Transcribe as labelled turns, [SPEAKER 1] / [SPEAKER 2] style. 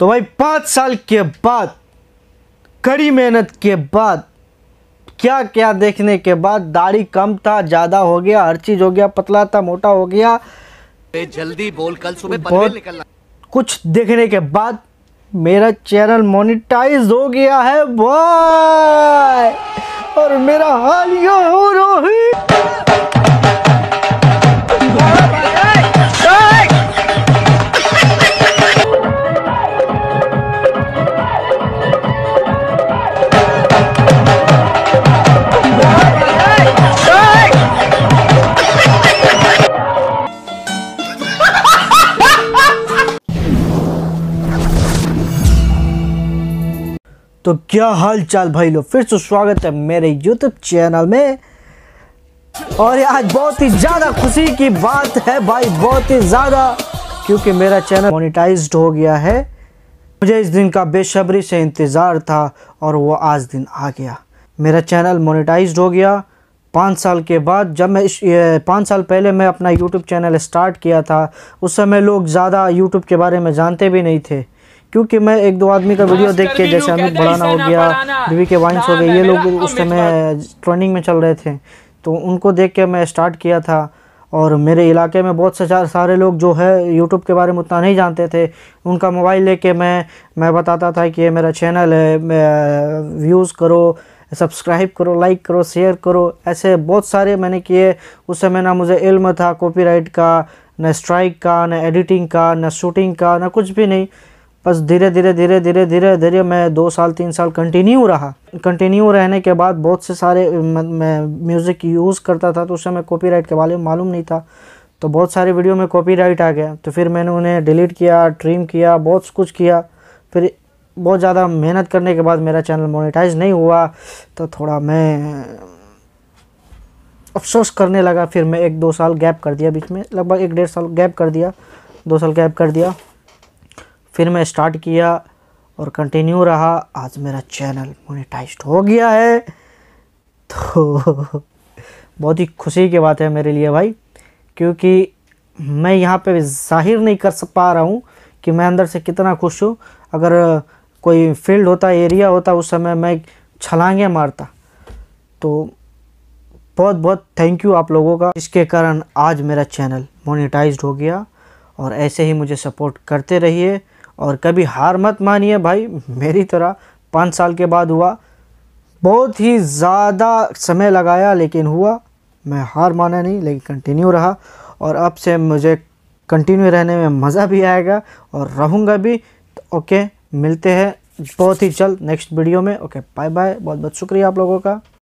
[SPEAKER 1] तो भाई पाँच साल के बाद कड़ी मेहनत के बाद क्या क्या देखने के बाद दाढ़ी कम था ज़्यादा हो गया हर चीज़ हो गया पतला था मोटा हो गया जल्दी बोल कल सुबह बहुत निकलना कुछ देखने के बाद मेरा चैनल मोनिटाइज हो गया है बॉय और मेरा हाल यह हो रहा है तो क्या हाल चाल भाई लोग फिर से स्वागत है मेरे यूट्यूब चैनल में और आज बहुत ही ज़्यादा खुशी की बात है भाई बहुत ही ज़्यादा क्योंकि मेरा चैनल मोनिटाइज्ड हो गया है मुझे इस दिन का बेसब्री से इंतज़ार था और वो आज दिन आ गया मेरा चैनल मोनिटाइज्ड हो गया पाँच साल के बाद जब मैं पाँच साल पहले मैं अपना यूट्यूब चैनल स्टार्ट किया था उस समय लोग ज़्यादा यूट्यूब के बारे में जानते भी नहीं थे क्योंकि मैं एक दो आदमी का वीडियो देख के जैसे अमित बड़ाना हो गया बीवी के वाइंस हो गए ये लोग उस समय ट्रेनिंग में चल रहे थे तो उनको देख के मैं स्टार्ट किया था और मेरे इलाके में बहुत से सारे लोग जो है यूट्यूब के बारे में उतना नहीं जानते थे उनका मोबाइल लेके मैं मैं बताता था कि ये मेरा चैनल है व्यूज़ करो सब्सक्राइब करो लाइक करो शेयर करो ऐसे बहुत सारे मैंने किए उस समय ना मुझे इल्म था कॉपीराइट का ना स्ट्राइक का ना एडिटिंग का ना शूटिंग का ना कुछ भी नहीं बस धीरे धीरे धीरे धीरे धीरे धीरे मैं दो साल तीन साल कंटिन्यू रहा कंटिन्यू रहने के बाद बहुत से सारे मैं म्यूज़िक यूज़ करता था तो उससे मैं कॉपीराइट के बारे में मालूम नहीं था तो बहुत सारे वीडियो में कॉपीराइट आ गया तो फिर मैंने उन्हें डिलीट किया ट्रिम किया बहुत कुछ किया फिर बहुत ज़्यादा मेहनत करने के बाद मेरा चैनल मोनिटाइज नहीं हुआ तो थोड़ा मैं अफसोस करने लगा फिर मैं एक दो साल गैप कर दिया बीच में लगभग एक डेढ़ साल गैप कर दिया दो साल गैप कर दिया फिर मैं स्टार्ट किया और कंटिन्यू रहा आज मेरा चैनल मोनेटाइज हो गया है तो बहुत ही खुशी की बात है मेरे लिए भाई क्योंकि मैं यहाँ पे जाहिर नहीं कर पा रहा हूँ कि मैं अंदर से कितना खुश हूँ अगर कोई फील्ड होता एरिया होता उस समय मैं छलांगे मारता तो बहुत बहुत थैंक यू आप लोगों का इसके कारण आज मेरा चैनल मोनिटाइज हो गया और ऐसे ही मुझे सपोर्ट करते रहिए और कभी हार मत मानिए भाई मेरी तरह पाँच साल के बाद हुआ बहुत ही ज़्यादा समय लगाया लेकिन हुआ मैं हार माना नहीं लेकिन कंटिन्यू रहा और अब से मुझे कंटिन्यू रहने में मज़ा भी आएगा और रहूँगा भी तो ओके मिलते हैं बहुत ही जल्द नेक्स्ट वीडियो में ओके बाय बाय बहुत बहुत शुक्रिया आप लोगों का